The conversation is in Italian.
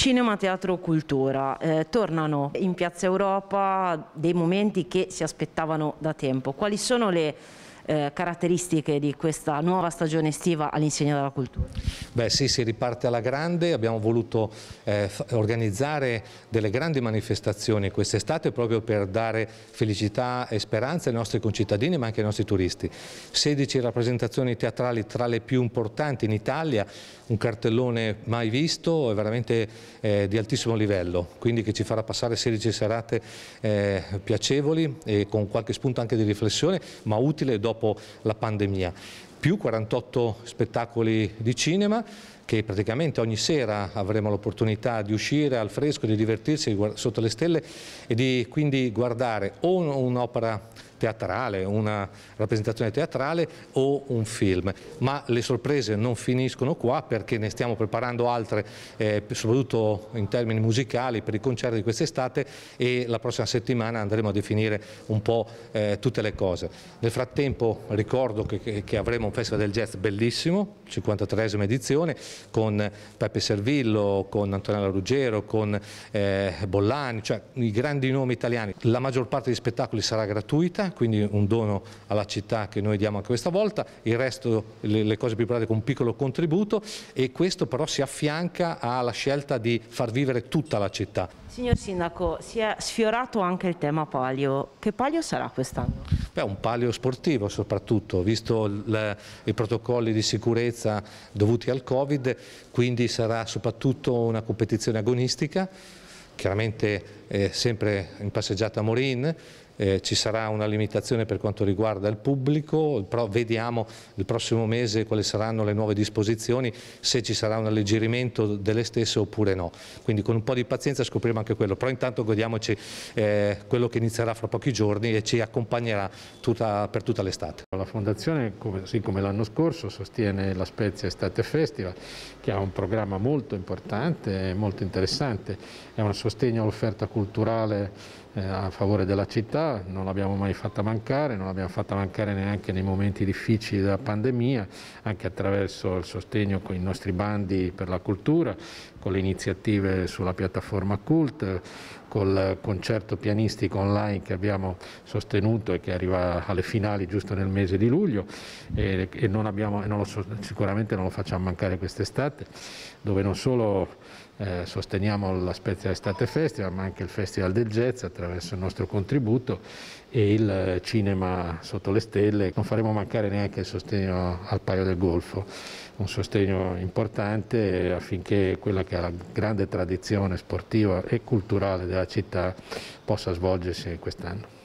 Cinema, teatro, cultura. Eh, tornano in Piazza Europa dei momenti che si aspettavano da tempo. Quali sono le eh, caratteristiche di questa nuova stagione estiva all'insegna della cultura? Beh sì, si riparte alla grande, abbiamo voluto eh, organizzare delle grandi manifestazioni quest'estate proprio per dare felicità e speranza ai nostri concittadini ma anche ai nostri turisti. 16 rappresentazioni teatrali tra le più importanti in Italia, un cartellone mai visto e veramente eh, di altissimo livello, quindi che ci farà passare 16 serate eh, piacevoli e con qualche spunto anche di riflessione ma utile dopo dopo la pandemia più 48 spettacoli di cinema che praticamente ogni sera avremo l'opportunità di uscire al fresco, di divertirsi sotto le stelle e di quindi guardare o un'opera teatrale, una rappresentazione teatrale o un film. Ma le sorprese non finiscono qua perché ne stiamo preparando altre, eh, soprattutto in termini musicali, per i concerti di quest'estate e la prossima settimana andremo a definire un po' eh, tutte le cose. Nel frattempo ricordo che, che avremo un festival del jazz bellissimo, 53esima edizione, con Peppe Servillo, con Antonella Ruggero, con eh, Bollani, cioè i grandi nomi italiani. La maggior parte degli spettacoli sarà gratuita, quindi un dono alla città che noi diamo anche questa volta, il resto le, le cose più pratiche con un piccolo contributo e questo però si affianca alla scelta di far vivere tutta la città. Signor Sindaco, si è sfiorato anche il tema palio. Che palio sarà quest'anno? Beh, un palio sportivo soprattutto, visto il, i protocolli di sicurezza dovuti al Covid, quindi sarà soprattutto una competizione agonistica, chiaramente eh, sempre in passeggiata a Morin, eh, ci sarà una limitazione per quanto riguarda il pubblico, però vediamo il prossimo mese quali saranno le nuove disposizioni, se ci sarà un alleggerimento delle stesse oppure no. Quindi con un po' di pazienza scopriremo anche quello, però intanto godiamoci eh, quello che inizierà fra pochi giorni e ci accompagnerà tutta, per tutta l'estate. La Fondazione, così come l'anno scorso, sostiene la Spezia Estate Festival, che ha un programma molto importante e molto interessante, è un sostegno all'offerta culturale culturale eh, a favore della città, non l'abbiamo mai fatta mancare, non l'abbiamo fatta mancare neanche nei momenti difficili della pandemia, anche attraverso il sostegno con i nostri bandi per la cultura, con le iniziative sulla piattaforma Cult, col concerto pianistico online che abbiamo sostenuto e che arriva alle finali giusto nel mese di luglio e, e non abbiamo, non lo, sicuramente non lo facciamo mancare quest'estate, dove non solo eh, sosteniamo la Spezia Estate Festival, ma anche il Festival del Jazz attraverso il nostro contributo e il cinema sotto le stelle. Non faremo mancare neanche il sostegno al Paio del Golfo, un sostegno importante affinché quella che è la grande tradizione sportiva e culturale della città possa svolgersi quest'anno.